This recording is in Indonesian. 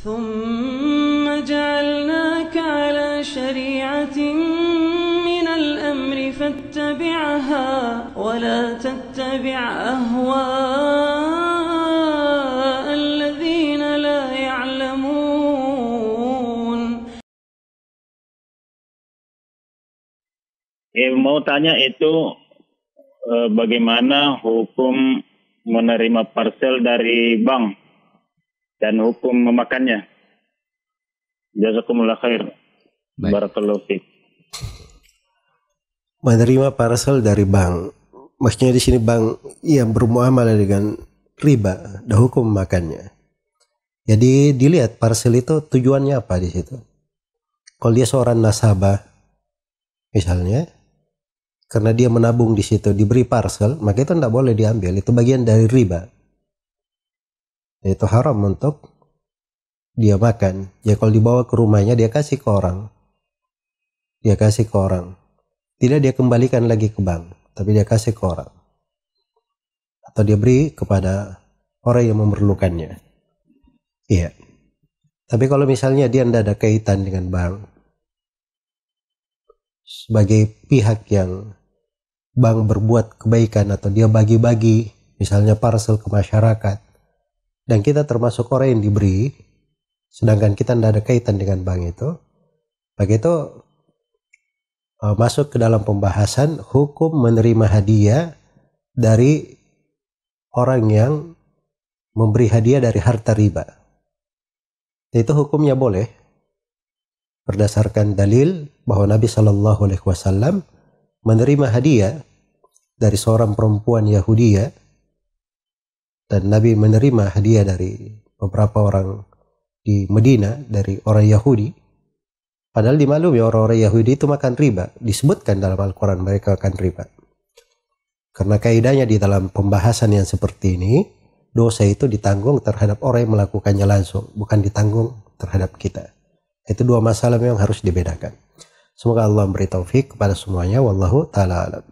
ثم جعلناك على شريعة من الأمر فاتبعها ولا تتبع أهواء الذين لا يعلمون Eh, mau tanya itu eh, bagaimana hukum menerima parcel dari bank? dan hukum memakannya. Jazakumullah khair. Barakallahu fiik. Menerima parcel dari bank. Maksudnya di sini bank yang bermuamalah dengan riba, dah hukum makannya. Jadi dilihat parcel itu tujuannya apa di situ. Kalau dia seorang nasabah, misalnya, karena dia menabung di situ diberi parcel, maka itu tidak boleh diambil. Itu bagian dari riba itu haram untuk dia makan ya kalau dibawa ke rumahnya dia kasih ke orang dia kasih ke orang tidak dia kembalikan lagi ke bank tapi dia kasih ke orang atau dia beri kepada orang yang memerlukannya iya tapi kalau misalnya dia tidak ada kaitan dengan bank sebagai pihak yang bank berbuat kebaikan atau dia bagi-bagi misalnya parcel ke masyarakat dan kita termasuk orang yang diberi sedangkan kita tidak ada kaitan dengan bank itu Bagi itu eh, masuk ke dalam pembahasan hukum menerima hadiah dari orang yang memberi hadiah dari harta riba itu hukumnya boleh berdasarkan dalil bahwa Nabi Shallallahu Alaihi Wasallam menerima hadiah dari seorang perempuan Yahudia ya, dan Nabi menerima hadiah dari beberapa orang di Medina dari orang Yahudi padahal dimaklumi orang-orang Yahudi itu makan riba disebutkan dalam Al-Quran mereka akan riba karena kaidahnya di dalam pembahasan yang seperti ini dosa itu ditanggung terhadap orang yang melakukannya langsung bukan ditanggung terhadap kita itu dua masalah yang harus dibedakan semoga Allah beri taufik kepada semuanya wallahu taala alam